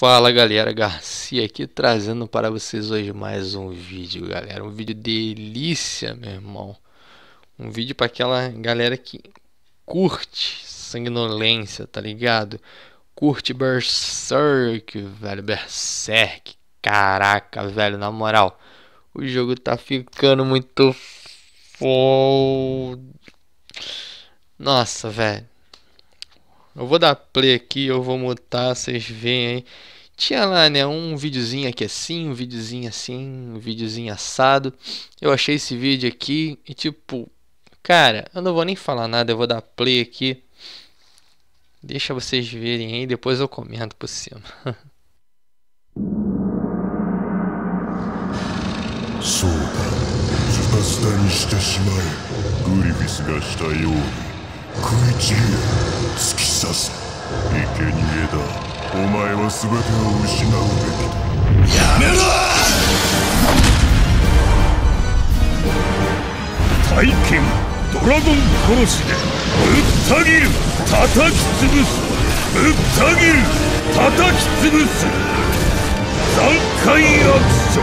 Fala galera, Garcia aqui trazendo para vocês hoje mais um vídeo, galera. Um vídeo delícia, meu irmão. Um vídeo para aquela galera que curte sanguinolência, tá ligado? Curte Berserk, velho. Berserk, caraca, velho, na moral. O jogo tá ficando muito foda. Nossa, velho. Eu vou dar play aqui, eu vou mutar, vocês veem aí. Tinha lá, né, um videozinho aqui assim, um videozinho assim, um videozinho assado. Eu achei esse vídeo aqui e tipo, cara, eu não vou nem falar nada, eu vou dar play aqui. Deixa vocês verem aí, depois eu comento por cima. Soda, Zubastan Guribis Gashtayo, Kuichi. 突き刺す生贄だお前は全てを失うべきだやめろ大験。ドラゴン殺しでぶった切る叩き潰すぶった切る叩き潰す段階アクショ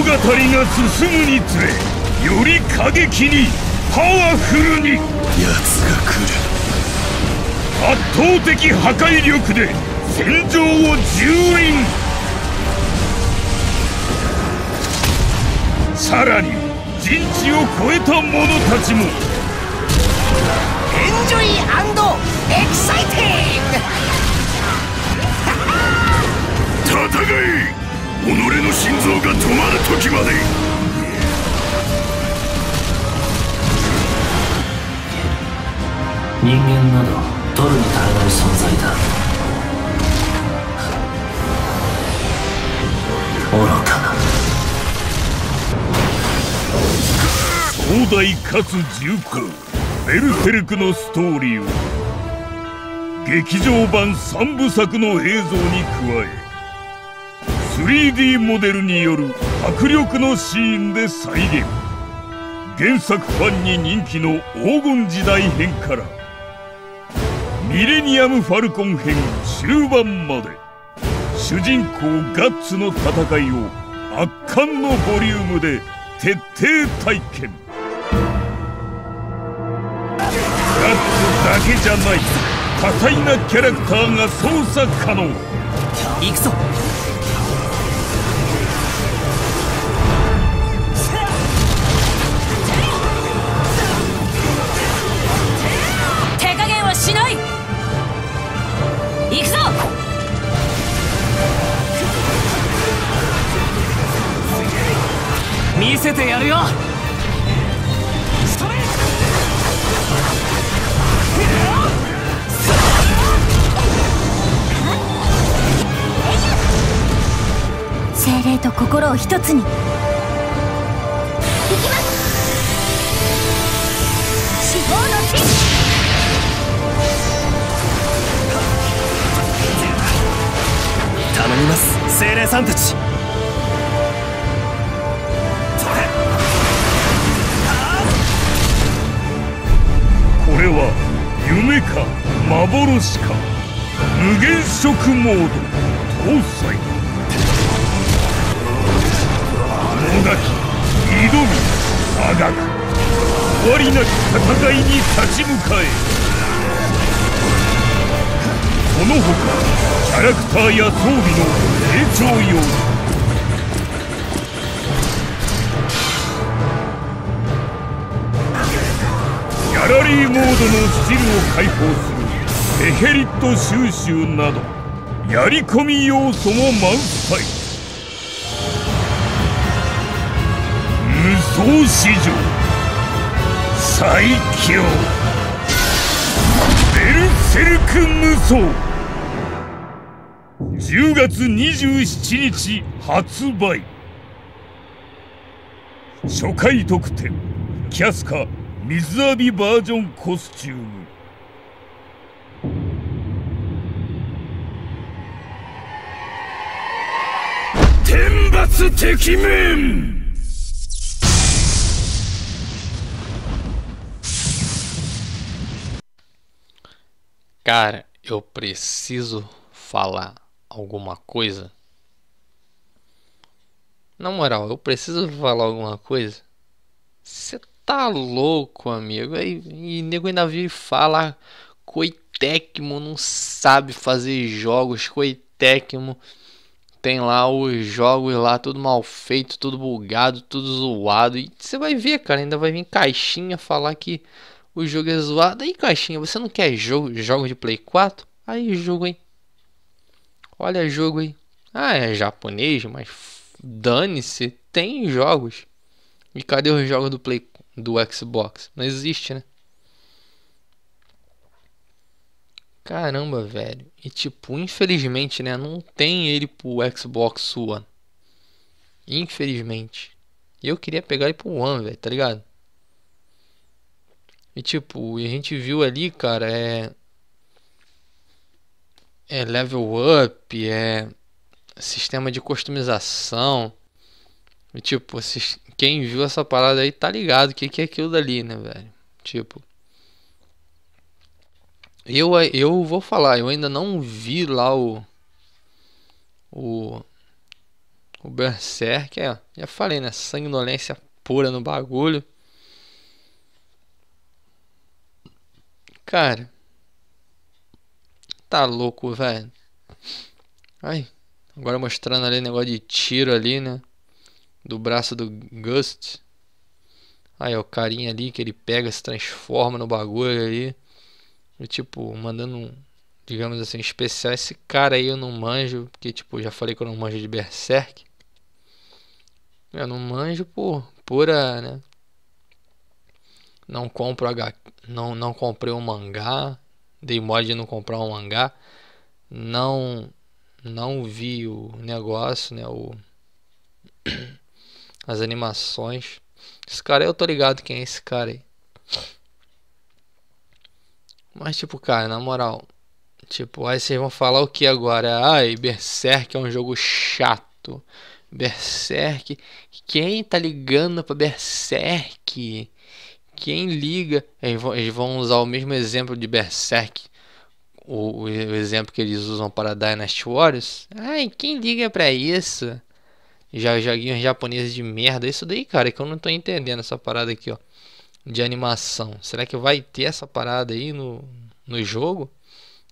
ン物語が進むにつれより過激にパワフルに奴が来る圧倒的破壊力で戦場を蹂躙さらに人知を超えた者たちもエンジョイエキサイティング戦え己の心臓が止まる時まで人間など取るに足らない存在だ愚かな壮大かつ重厚ベルセルクのストーリーを劇場版3部作の映像に加え 3D モデルによる迫力のシーンで再現原作ファンに人気の黄金時代編からミレニアム・ファルコン編終盤まで主人公ガッツの戦いを圧巻のボリュームで徹底体験ガッツだけじゃない多彩なキャラクターが操作可能行くぞ見せてやるよと心を一つに行きますの頼みます精霊さんたちれは夢か幻か無限色モード搭載もがき挑みあがく終わりなき戦いに立ち向かえこのほかキャラクターや装備の成長用ラリーモードのスチルを解放するベヘリット収集などやり込み要素も満載無双史上最強ベルセルク無双10月27日発売初回特典キャスカ水浴びバージョンコスチューム天罰敵面 Cara, eu preciso falar alguma coisa. Na moral, eu preciso falar alguma coisa. Você tá louco, amigo. E, e nego ainda vira fala, ah, Coitecmo não sabe fazer jogos, Coitecmo tem lá os jogos lá, tudo mal feito, tudo bugado, tudo zoado. E você vai ver, cara, ainda vai vir caixinha falar que o jogo é zoado. Aí, caixinha, você não quer jogo, jogo de Play 4? Aí, jogo, hein? Olha, jogo, aí Ah, é japonês, mas dane-se, tem jogos. E cadê os jogos do Play do Xbox. Não existe, né? Caramba, velho. E tipo, infelizmente, né? Não tem ele pro Xbox One. Infelizmente. Eu queria pegar ele pro One, velho, tá ligado? E tipo, e a gente viu ali, cara, é. É level up, é. Sistema de customização. Tipo, vocês, quem viu essa parada aí tá ligado o que, que é aquilo dali, né, velho? Tipo. Eu, eu vou falar, eu ainda não vi lá o. O. O Berserk, é, já falei, né? Sanguinolência pura no bagulho. Cara. Tá louco, velho. Ai. Agora mostrando ali negócio de tiro ali, né? do braço do Gust. Aí, o carinha ali que ele pega, se transforma no bagulho aí. E, tipo, mandando um, digamos assim, um especial. Esse cara aí eu não manjo, porque, tipo, já falei que eu não manjo de Berserk. Eu não manjo por pura, né? Não compro H, não não comprei um mangá, dei mod de não comprar um mangá. Não não vi o negócio, né, o as animações. Esse cara, eu tô ligado quem é esse cara aí. Mas, tipo, cara, na moral, tipo, aí vocês vão falar o que agora? Ai, Berserk é um jogo chato. Berserk. Quem tá ligando pra Berserk? Quem liga? Eles vão usar o mesmo exemplo de Berserk. O, o exemplo que eles usam para Dynasty Warriors. Ai, quem liga pra isso? Já joguinhos japoneses de merda. Isso daí, cara, é que eu não tô entendendo essa parada aqui, ó. De animação. Será que vai ter essa parada aí no, no jogo?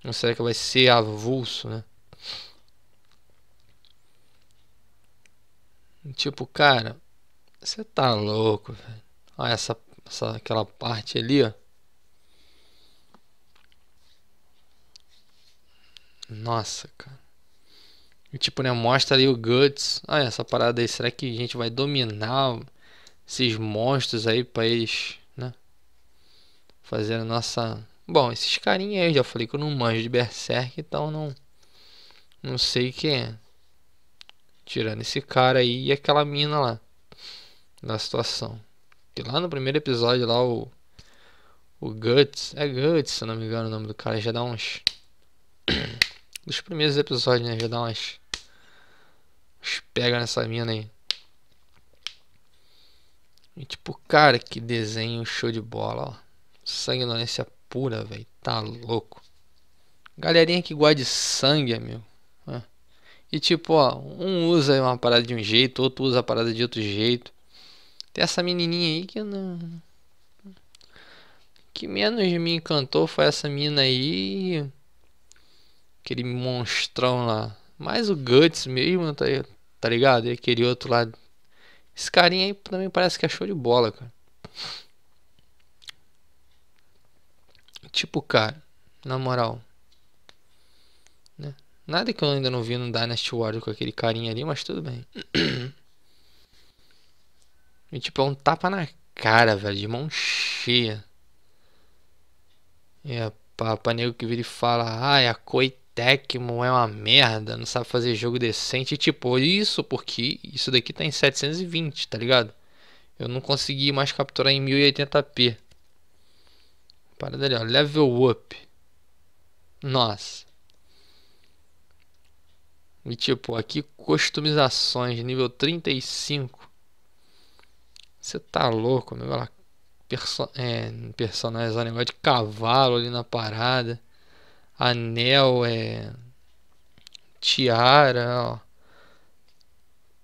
Ou será que vai ser avulso, né? Tipo, cara, você tá louco, velho. Olha essa, essa, aquela parte ali, ó. Nossa, cara. E, tipo, né, mostra ali o Guts. Ah, essa parada aí, será que a gente vai dominar esses monstros aí pra eles, né? Fazer a nossa... Bom, esses carinha aí, já falei que eu não manjo de Berserk, então não... Não sei quem é. Tirando esse cara aí e aquela mina lá. Da situação. E lá no primeiro episódio, lá o... O Guts, é Guts, se não me engano o nome do cara, já dá uns... dos primeiros episódios, né? Já dá umas Pega nessa mina aí. E tipo, cara, que desenho show de bola, ó. Sangue Sanguinolência pura, velho. Tá louco. Galerinha que gosta de sangue, meu. É. E tipo, ó, um usa uma parada de um jeito, outro usa a parada de outro jeito. Tem essa menininha aí que não... Que menos me encantou foi essa mina aí. Aquele monstrão lá. Mas o Guts mesmo, tá, tá ligado? E aquele outro lá. Esse carinha aí também parece que é show de bola, cara. Tipo, cara, na moral. Né? Nada que eu ainda não vi no Dynasty Warrior com aquele carinha ali, mas tudo bem. e tipo, é um tapa na cara, velho, de mão cheia. É, papa nego que vira e fala, ai ah, é a coit Tecmo é uma merda, não sabe fazer jogo decente. E, tipo, isso porque isso daqui tá em 720, tá ligado? Eu não consegui mais capturar em 1080p. Parada ali, ó. Level up. Nossa. E tipo, aqui customizações, nível 35. Você tá louco, meu? Olha lá. Perso é, personalizar negócio de cavalo ali na parada anel, é, tiara, ó.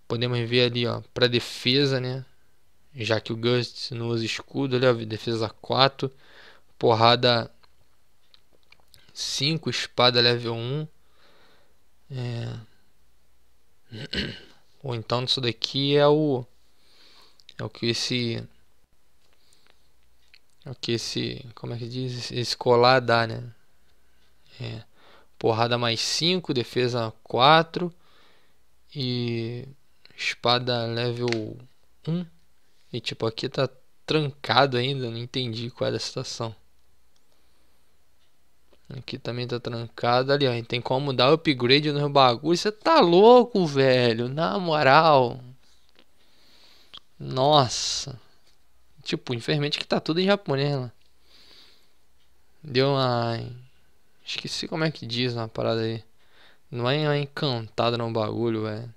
Podemos ver ali, ó, para defesa, né? Já que o Gust não usa escudo, olha, ó, defesa 4, porrada 5, espada level 1. É... Ou então isso daqui é o é o que esse é o que esse como é que diz esse colar dá, né? É, porrada mais 5, defesa 4 e espada level 1. E tipo, aqui tá trancado ainda, não entendi qual era é a situação. Aqui também tá trancado ali, ó. Tem como dar upgrade no bagulho. Você tá louco, velho. Na moral. Nossa. Tipo, infelizmente que tá tudo em japonês, né? Deu uma Esqueci como é que diz na parada aí. Não é uma encantada no bagulho, velho. É.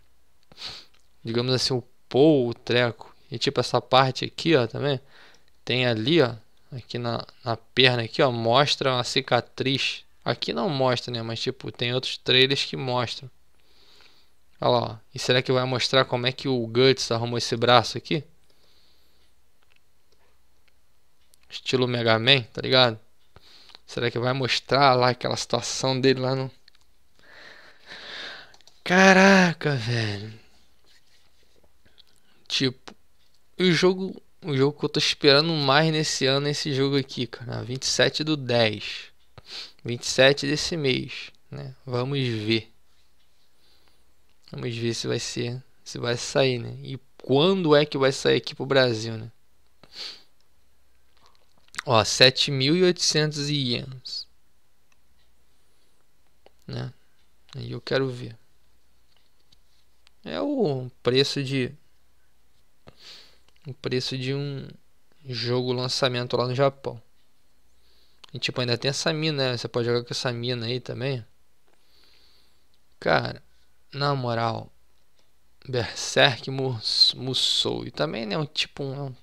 Digamos assim, o pô, o treco. E tipo essa parte aqui, ó, também. Tem ali, ó. Aqui na, na perna aqui, ó. Mostra uma cicatriz. Aqui não mostra, né? Mas tipo, tem outros trailers que mostram. Olha lá, ó. E será que vai mostrar como é que o Guts arrumou esse braço aqui? Estilo Mega Man, tá ligado? Será que vai mostrar lá aquela situação dele lá no. Caraca, velho. Tipo, o jogo, o jogo que eu tô esperando mais nesse ano é esse jogo aqui, cara. 27 do 10. 27 desse mês, né? Vamos ver. Vamos ver se vai ser, se vai sair, né? E quando é que vai sair aqui pro Brasil, né? Ó, 7.800 ienes. Né? Aí eu quero ver. É o preço de o preço de um jogo lançamento lá no Japão. E tipo, ainda tem essa mina, né? Você pode jogar com essa mina aí também. Cara, na moral, Berserk Musou. E também né, um tipo um,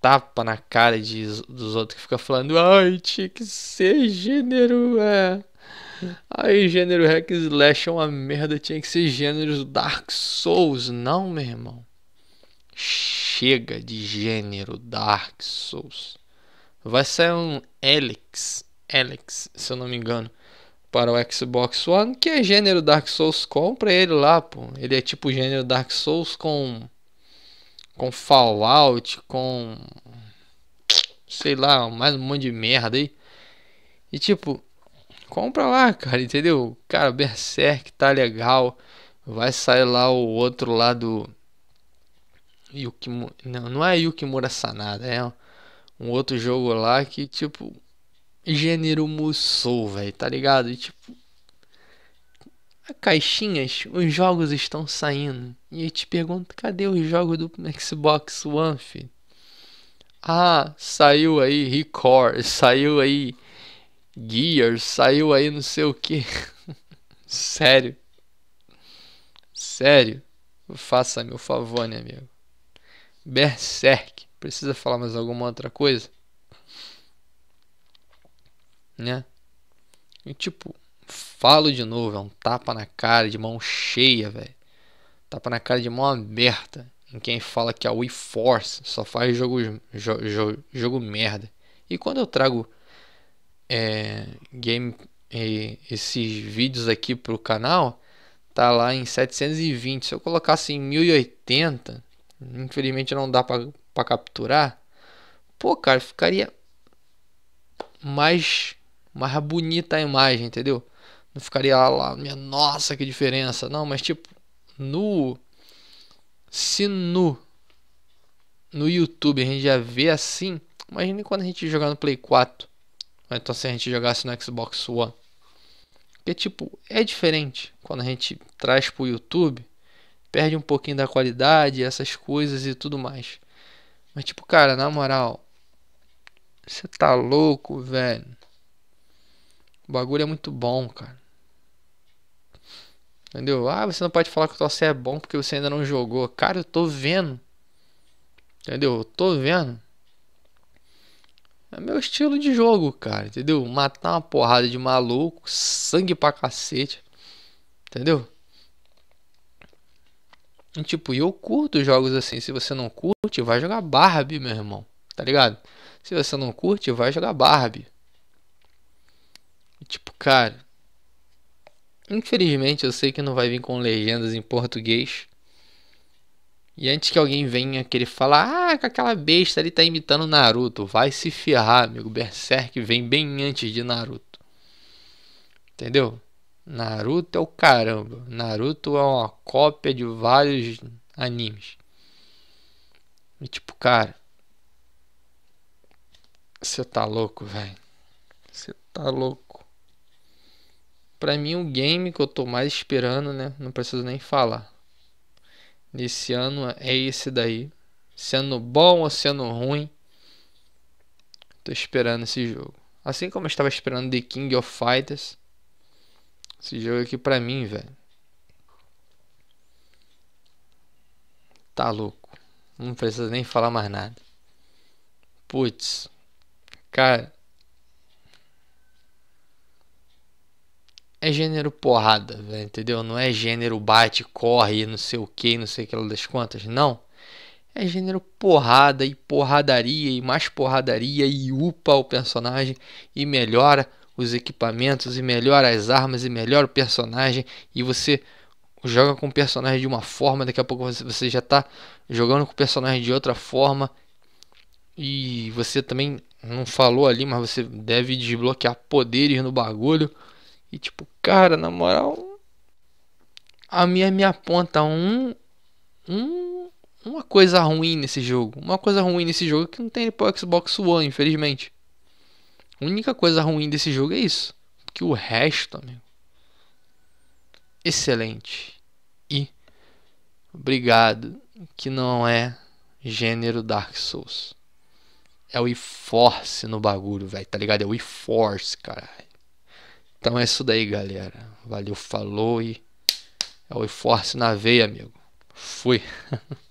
tapa na cara de, dos outros que fica falando, ai, tinha que ser gênero, é. Ai, gênero hack slash é uma merda, tinha que ser gênero Dark Souls. Não, meu irmão. Chega de gênero Dark Souls. Vai sair um Alex, Alex, se eu não me engano, para o Xbox One, que é gênero Dark Souls. Compra ele lá, pô. Ele é tipo gênero Dark Souls com com Fallout, com sei lá, mais um monte de merda aí. E tipo, compra lá, cara, entendeu? Cara, Berserk tá legal. Vai sair lá o outro lado do Yuki, não, não é Yukimura Sanada, é um outro jogo lá que tipo gênero Musou, velho, tá ligado? E tipo, caixinhas, os jogos estão saindo. E eu te pergunto, cadê o jogo do Xbox One, filho? Ah, saiu aí Record, saiu aí Gears, saiu aí não sei o que. Sério. Sério. Faça meu favor, né, amigo? Berserk. Precisa falar mais alguma outra coisa? Né? E tipo, Falo de novo, é um tapa na cara de mão cheia, velho. Tapa na cara de mão aberta. Em quem fala que a Wii Force só faz jogo, jo, jo, jogo merda. E quando eu trago é, game e, esses vídeos aqui pro canal, tá lá em 720. Se eu colocasse assim, em 1080, infelizmente não dá para capturar. Pô, cara, ficaria mais mais bonita a imagem, entendeu? Não ficaria lá, minha nossa, que diferença. Não, mas tipo, no. Se no. No YouTube a gente já vê assim. imagina quando a gente jogar no Play 4. Ou então se a gente jogasse no Xbox One. Porque, tipo, é diferente quando a gente traz pro YouTube. Perde um pouquinho da qualidade, essas coisas e tudo mais. Mas, tipo, cara, na moral. Você tá louco, velho. O bagulho é muito bom, cara. Entendeu? Ah, você não pode falar que o Tossé é bom porque você ainda não jogou. Cara, eu tô vendo. Entendeu? Eu tô vendo. É meu estilo de jogo, cara. Entendeu? Matar uma porrada de maluco, sangue pra cacete. Entendeu? E, tipo, eu curto jogos assim. Se você não curte, vai jogar Barbie, meu irmão. Tá ligado? Se você não curte, vai jogar Barbie. E, tipo, cara Infelizmente, eu sei que não vai vir com legendas em português. E antes que alguém venha querer falar, ah, com aquela besta ali tá imitando Naruto, vai se ferrar, amigo. Berserk vem bem antes de Naruto. Entendeu? Naruto é o caramba. Naruto é uma cópia de vários animes. E tipo, cara. Você tá louco, velho. Você tá louco. Para mim, o game que eu tô mais esperando, né? Não preciso nem falar. Nesse ano é esse daí. Sendo bom ou sendo ruim, tô esperando esse jogo. Assim como eu estava esperando The King of Fighters. Esse jogo aqui pra mim, velho. Tá louco. Não precisa nem falar mais nada. Putz. Cara, é gênero porrada, véio, entendeu? Não é gênero bate, corre, não sei o que, não sei o que das contas. não. É gênero porrada e porradaria e mais porradaria e upa o personagem e melhora os equipamentos e melhora as armas e melhora o personagem e você joga com o personagem de uma forma, daqui a pouco você já está jogando com o personagem de outra forma e você também não falou ali, mas você deve desbloquear poderes no bagulho e tipo, cara, na moral, a minha me aponta um, um uma coisa ruim nesse jogo. Uma coisa ruim nesse jogo que não tem pro Xbox One, infelizmente. A única coisa ruim desse jogo é isso. Que o resto, amigo. Excelente. E obrigado. Que não é gênero Dark Souls. É o e-force no bagulho, velho. Tá ligado? É o e-force, caralho. Então é isso daí, galera. Valeu, falou e é o force na veia, amigo. Fui.